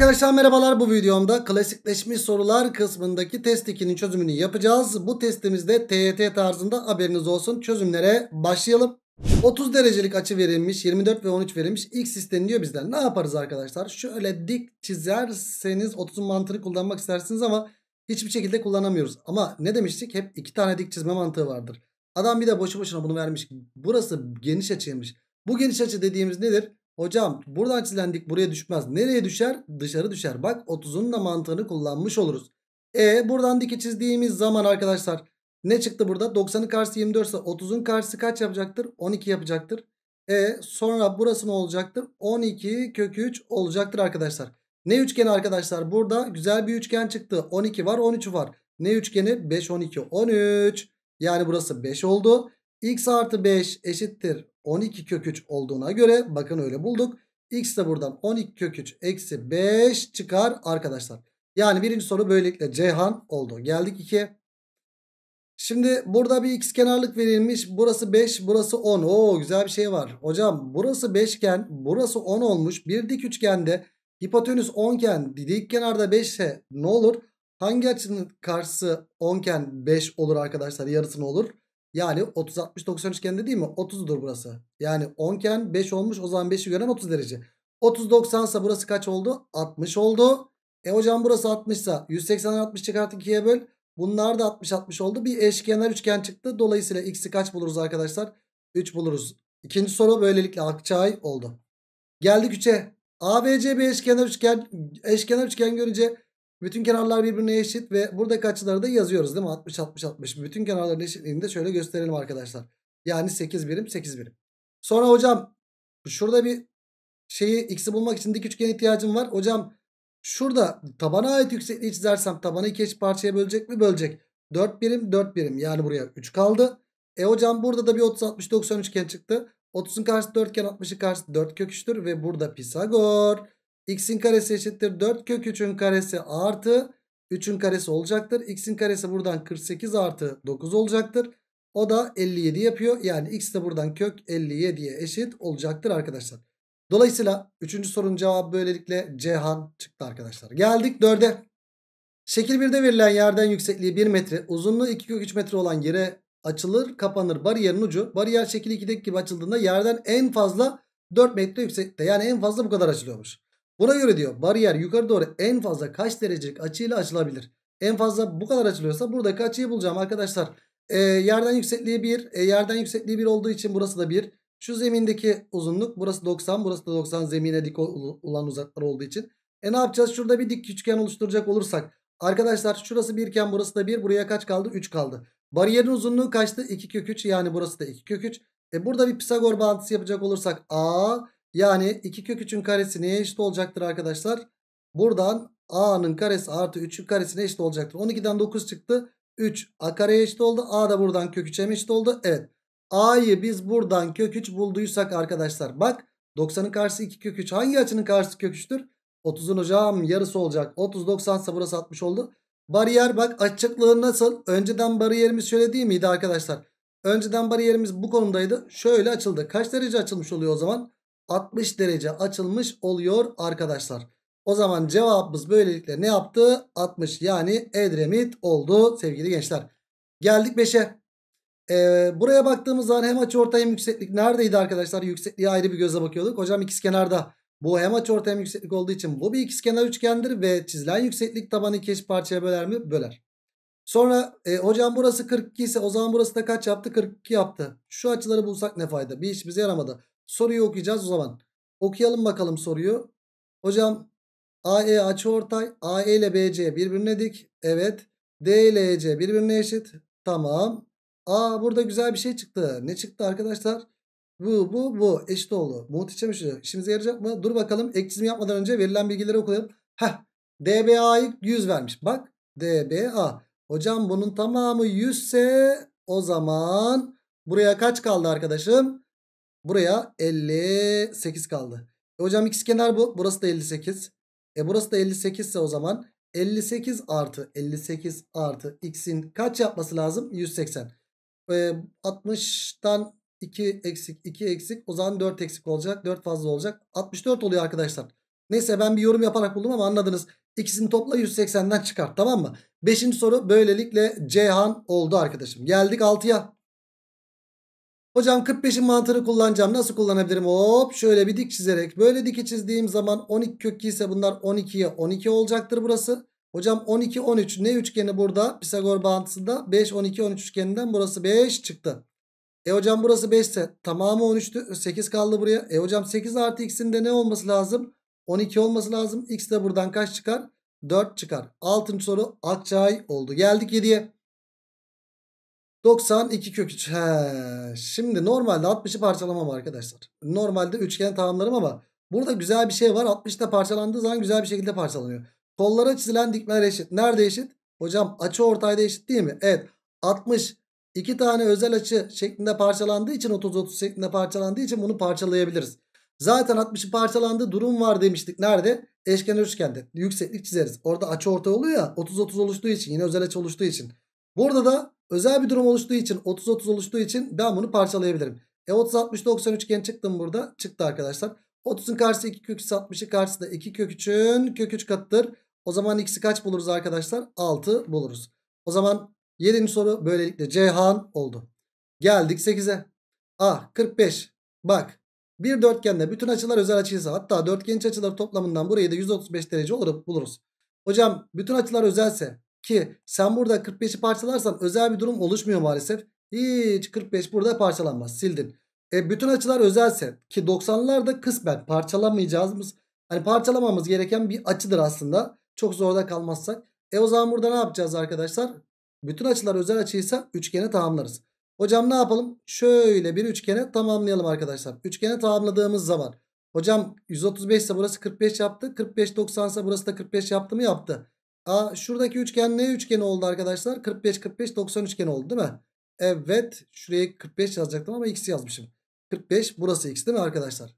Arkadaşlar merhabalar bu videomda klasikleşmiş sorular kısmındaki test 2'nin çözümünü yapacağız. Bu testimizde TYT tarzında haberiniz olsun çözümlere başlayalım. 30 derecelik açı verilmiş 24 ve 13 verilmiş x isteniliyor bizden. Ne yaparız arkadaşlar? Şöyle dik çizerseniz 30'un mantığını kullanmak istersiniz ama hiçbir şekilde kullanamıyoruz. Ama ne demiştik? Hep iki tane dik çizme mantığı vardır. Adam bir de boşu boşuna bunu vermiş. Burası geniş açıymış. Bu geniş açı dediğimiz nedir? Hocam buradan çizen buraya düşmez. Nereye düşer? Dışarı düşer. Bak 30'un da mantığını kullanmış oluruz. E buradan dike çizdiğimiz zaman arkadaşlar ne çıktı burada? 90'ın karşısı 24 ise 30'un karşısı kaç yapacaktır? 12 yapacaktır. E sonra burası ne olacaktır? 12 kökü 3 olacaktır arkadaşlar. Ne üçgeni arkadaşlar? Burada güzel bir üçgen çıktı. 12 var 13 var. Ne üçgeni? 5 12 13. Yani burası 5 oldu x artı 5 eşittir 12 kök 3 olduğuna göre bakın öyle bulduk. x de buradan 12 kök 3 eksi 5 çıkar arkadaşlar. Yani birinci soru böylelikle Ceyhan oldu. Geldik 2'ye. Şimdi burada bir x kenarlık verilmiş. Burası 5, burası 10. Oo güzel bir şey var. Hocam burası 5 iken burası 10 olmuş. Bir dik üçgende hipotenüs 10 iken dik kenarda 5 ise ne olur? Hangi açının karşısı 10 iken 5 olur arkadaşlar? Yarısını olur. Yani 30 60 90 üçgende değil mi? 30'dur burası. Yani 10 iken 5 olmuş o zaman 5'i gören 30 derece. 30 90 ise burası kaç oldu? 60 oldu. E hocam burası 60 ise 180 60 çıkart 2'ye böl. Bunlar da 60 60 oldu. Bir eşkenar üçgen çıktı. Dolayısıyla x'i kaç buluruz arkadaşlar? 3 buluruz. İkinci soru böylelikle akçay oldu. Geldik 3'e. ABC bir eşkenar üçgen. Eşkenar üçgen görünce bütün kenarlar birbirine eşit ve buradaki açıları da yazıyoruz değil mi? 60, 60, 60. Bütün kenarların eşitliğini de şöyle gösterelim arkadaşlar. Yani 8 birim, 8 birim. Sonra hocam şurada bir şeyi x'i bulmak için dik üçgen ihtiyacım var. Hocam şurada tabana ait yüksekliği çizersem tabanı iki eşit parçaya bölecek mi? Bölecek. 4 birim, 4 birim. Yani buraya 3 kaldı. E hocam burada da bir 30, 60, 90 üçgen çıktı. 30'un karşısı 4 iken 60'ın karşısı 4 köküçtür ve burada Pisagor x'in karesi eşittir 4 kök 3'ün karesi artı 3'ün karesi olacaktır. x'in karesi buradan 48 artı 9 olacaktır. O da 57 yapıyor. Yani x de buradan kök 57'ye eşit olacaktır arkadaşlar. Dolayısıyla 3. sorunun cevabı böylelikle Cihan çıktı arkadaşlar. Geldik 4'e. Şekil 1'de verilen yerden yüksekliği 1 metre, uzunluğu 2 kök 3 metre olan yere açılır, kapanır bariyerin ucu. Bariyer şekil 2'deki gibi açıldığında yerden en fazla 4 metre yüksekte, Yani en fazla bu kadar açılıyormuş. Buna göre diyor bariyer yukarı doğru en fazla kaç derecelik açıyla açılabilir? En fazla bu kadar açılıyorsa buradaki açıyı bulacağım arkadaşlar. Ee, e, yerden yüksekliği 1. E, yerden yüksekliği 1 olduğu için burası da 1. Şu zemindeki uzunluk burası 90. Burası da 90 zemine dik olan uzaklar olduğu için. E ne yapacağız? Şurada bir dik üçgen oluşturacak olursak. Arkadaşlar şurası 1 iken burası da 1. Buraya kaç kaldı? 3 kaldı. Bariyerin uzunluğu kaçtı? 2 kök 3 yani burası da 2 kök 3. E burada bir Pisagor bağıntısı yapacak olursak A yani 2 kök 3'ün karesi neye eşit olacaktır arkadaşlar? Buradan a'nın karesi artı 3'ün karesine eşit olacaktır. 12'den 9 çıktı. 3 a kareye eşit oldu. a da buradan kök 3'e eşit oldu? Evet. a'yı biz buradan kök 3 bulduysak arkadaşlar bak 90'ın karşısı 2 kök 3. Hangi açının karşısı kök 3'tür? 30'un hocam yarısı olacak. 30 90 ise burası 60 oldu. Bariyer bak açıklığı nasıl? Önceden bariyerimiz şöyle değil miydi arkadaşlar? Önceden bariyerimiz bu konumdaydı. Şöyle açıldı. Kaç derece açılmış oluyor o zaman? 60 derece açılmış oluyor arkadaşlar. O zaman cevabımız böylelikle ne yaptı? 60 yani Edremit oldu sevgili gençler. Geldik 5'e. Ee, buraya baktığımız zaman hem açıorta hem yükseklik neredeydi arkadaşlar? Yüksekliğe ayrı bir göze bakıyorduk. Hocam ikizkenarda. Bu hem açıorta hem yükseklik olduğu için bu bir ikizkenar üçgendir ve çizilen yükseklik tabanı iki eşit parçaya böler mi? Böler. Sonra e, hocam burası 42 ise o zaman burası da kaç yaptı? 42 yaptı. Şu açıları bulsak ne fayda? Bir işimize yaramadı. Soruyu okuyacağız o zaman. Okuyalım bakalım soruyu. Hocam AE açıortay, AE ile BC birbirine dik. Evet. D ile EC birbirine eşit. Tamam. Aa burada güzel bir şey çıktı. Ne çıktı arkadaşlar? Bu, bu, bu. Eşit oldu. Muhteşem şu İşimize yarayacak mı? Dur bakalım. Ek çizim yapmadan önce verilen bilgileri okuyalım. Heh. DBA'yı 100 vermiş. Bak. DBA. Hocam bunun tamamı 100 ise o zaman buraya kaç kaldı arkadaşım? Buraya 58 kaldı. E hocam x kenar bu. Burası da 58. E burası da 58 ise o zaman 58 artı 58 artı x'in kaç yapması lazım? 180. E, 60'tan 2 eksik 2 eksik o zaman 4 eksik olacak 4 fazla olacak 64 oluyor arkadaşlar. Neyse ben bir yorum yaparak buldum ama anladınız. İkisini topla 180'den çıkar, tamam mı? Beşinci soru böylelikle Ceyhan oldu arkadaşım. Geldik 6'ya. Hocam 45'in mantığını kullanacağım. Nasıl kullanabilirim? Hop şöyle bir dik çizerek. Böyle diki çizdiğim zaman 12 kök ise bunlar 12'ye 12 olacaktır burası. Hocam 12 13 ne üçgeni burada? Pisagor bağıntısında 5 12 13 üçgeninden burası 5 çıktı. E hocam burası 5 ise tamamı 13'tü. 8 e, kaldı buraya. E hocam 8 artı x'in de ne olması lazım? 12 olması lazım. X de buradan kaç çıkar? 4 çıkar. Altıncı soru Akçay oldu. Geldik 7'ye. 92 kök 3. He. Şimdi normalde 60'ı parçalamam arkadaşlar. Normalde üçgen tamamlarım ama burada güzel bir şey var. 60'da parçalandığı zaman güzel bir şekilde parçalanıyor. Kollara çizilen dikmeler eşit. Nerede eşit? Hocam açı ortayda eşit değil mi? Evet. 60 iki tane özel açı şeklinde parçalandığı için 30-30 şeklinde parçalandığı için bunu parçalayabiliriz. Zaten 60'ı parçalandığı durum var demiştik. Nerede? Eşkenar üçgende. Yükseklik çizeriz. Orada açı orta oluyor ya 30-30 oluştuğu için yine özel açı oluştuğu için. Burada da Özel bir durum oluştuğu için 30-30 oluştuğu için ben bunu parçalayabilirim. E 30-60-90 üçgen çıktım burada. Çıktı arkadaşlar. 30'un karşısı 2 kök 60'ı karşısı da 2 kök 3'ün kök 3 katıdır. O zaman x'i kaç buluruz arkadaşlar? 6 buluruz. O zaman 7. soru böylelikle Ceyhan oldu. Geldik 8'e. A 45. Bak bir dörtgende bütün açılar özel açıysa hatta dörtgen iç açıları toplamından burayı da 135 derece olarak buluruz. Hocam bütün açılar özelse ki sen burada 45'i parçalarsan özel bir durum oluşmuyor maalesef. Hiç 45 burada parçalanmaz. Sildin. E, bütün açılar özelse ki 90'larda kısmen parçalamayacağımız hani parçalamamız gereken bir açıdır aslında. Çok zorda kalmazsak. E o zaman burada ne yapacağız arkadaşlar? Bütün açılar özel açıysa üçgeni tamamlarız. Hocam ne yapalım? Şöyle bir üçgene tamamlayalım arkadaşlar. Üçgeni tamamladığımız zaman. Hocam 135 ise burası 45 yaptı. 45 90 ise burası da 45 yaptı mı yaptı. A şuradaki üçgen ne üçgeni oldu arkadaşlar? 45 45 90 üçgen oldu değil mi? Evet şuraya 45 yazacaktım ama x yazmışım. 45 burası x değil mi arkadaşlar?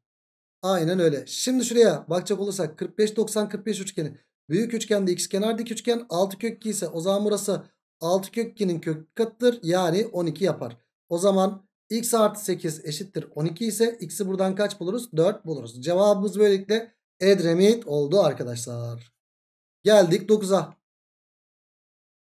Aynen öyle. Şimdi şuraya bakacak olursak 45 90 45 üçgeni. Büyük üçgende x kenar dik üçgen 6 kök 2 ise o zaman burası 6 kök 2'nin kök katıdır. Yani 12 yapar. O zaman x artı 8 eşittir 12 ise x'i buradan kaç buluruz? 4 buluruz. Cevabımız böylelikle Edremit oldu arkadaşlar. Geldik 9'a.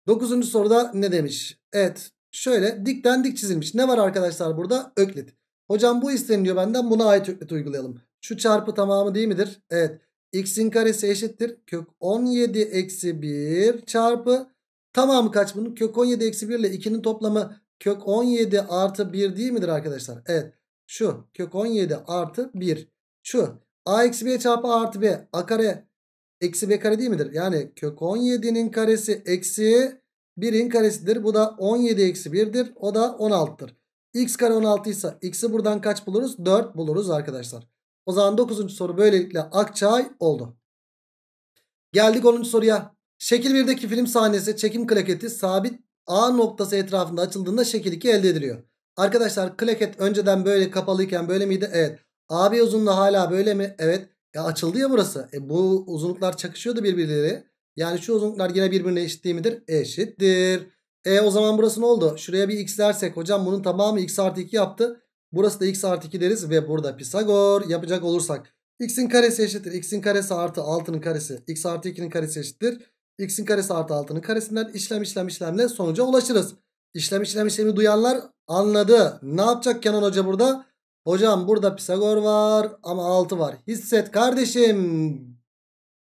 9. soruda ne demiş? Evet şöyle dikten dik çizilmiş. Ne var arkadaşlar burada? Öklit. Hocam bu isteniliyor benden buna ait öklit uygulayalım. Şu çarpı tamamı değil midir? Evet. X'in karesi eşittir. Kök 17 eksi 1 çarpı. Tamamı kaç bunun? Kök 17 eksi 1 ile 2'nin toplamı kök 17 artı 1 değil midir arkadaşlar? Evet. Şu kök 17 artı 1. Şu a eksi b çarpı a artı b a kare eksi b kare değil midir? Yani kök 17'nin karesi eksi 1'in karesidir. Bu da 17 eksi 1'dir. O da 16'tır. x kare 16 ise x'i buradan kaç buluruz? 4 buluruz arkadaşlar. O zaman 9. soru böylelikle Akçay oldu. Geldik 10. soruya. Şekil 1'deki film sahnesi çekim klaketi sabit A noktası etrafında açıldığında şekil 2 elde ediliyor. Arkadaşlar klaket önceden böyle kapalıyken böyle miydi? Evet. AB uzunluğu hala böyle mi? Evet. E açıldı ya burası. E bu uzunluklar çakışıyordu birbirleri. Yani şu uzunluklar yine birbirine eşit değil midir? Eşittir. E o zaman burası ne oldu? Şuraya bir x dersek hocam bunun tamamı x artı 2 yaptı. Burası da x artı 2 deriz ve burada Pisagor yapacak olursak. x'in karesi eşittir. x'in karesi artı 6'nın karesi. x artı 2'nin karesi eşittir. x'in karesi artı 6'nın karesinden işlem işlem işlemle sonuca ulaşırız. İşlem işlem işlemi duyanlar anladı. Ne yapacak Kenan Hoca burada? Hocam burada Pisagor var ama 6 var. Hisset kardeşim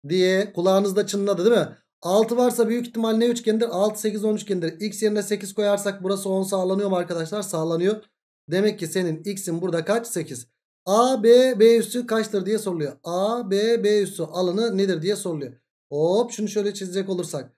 diye kulağınızda çınladı değil mi? 6 varsa büyük ihtimal ne üçgendir? 6, 8, 10 üçgendir. X yerine 8 koyarsak burası 10 sağlanıyor mu arkadaşlar? Sağlanıyor. Demek ki senin x'in burada kaç? 8. A, B, B üssü kaçtır diye soruluyor. A, B, B üssü alanı nedir diye soruluyor. Hop şunu şöyle çizecek olursak.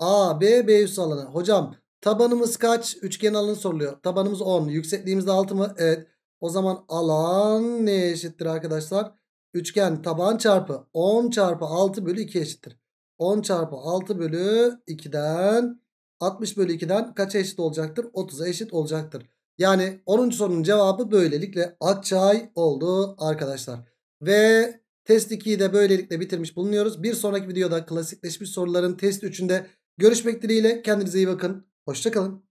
A, B, B üssü alanı. Hocam tabanımız kaç? Üçgen alanı soruluyor. Tabanımız 10. Yüksekliğimiz de 6 mı? Evet. O zaman alan ne eşittir arkadaşlar? Üçgen taban çarpı 10 çarpı 6 bölü 2 eşittir. 10 çarpı 6 bölü 2'den 60 bölü 2'den kaça eşit olacaktır? 30'a eşit olacaktır. Yani 10. sorunun cevabı böylelikle Akçay oldu arkadaşlar. Ve test 2'yi de böylelikle bitirmiş bulunuyoruz. Bir sonraki videoda klasikleşmiş soruların test 3'ünde görüşmek dileğiyle. Kendinize iyi bakın. Hoşçakalın.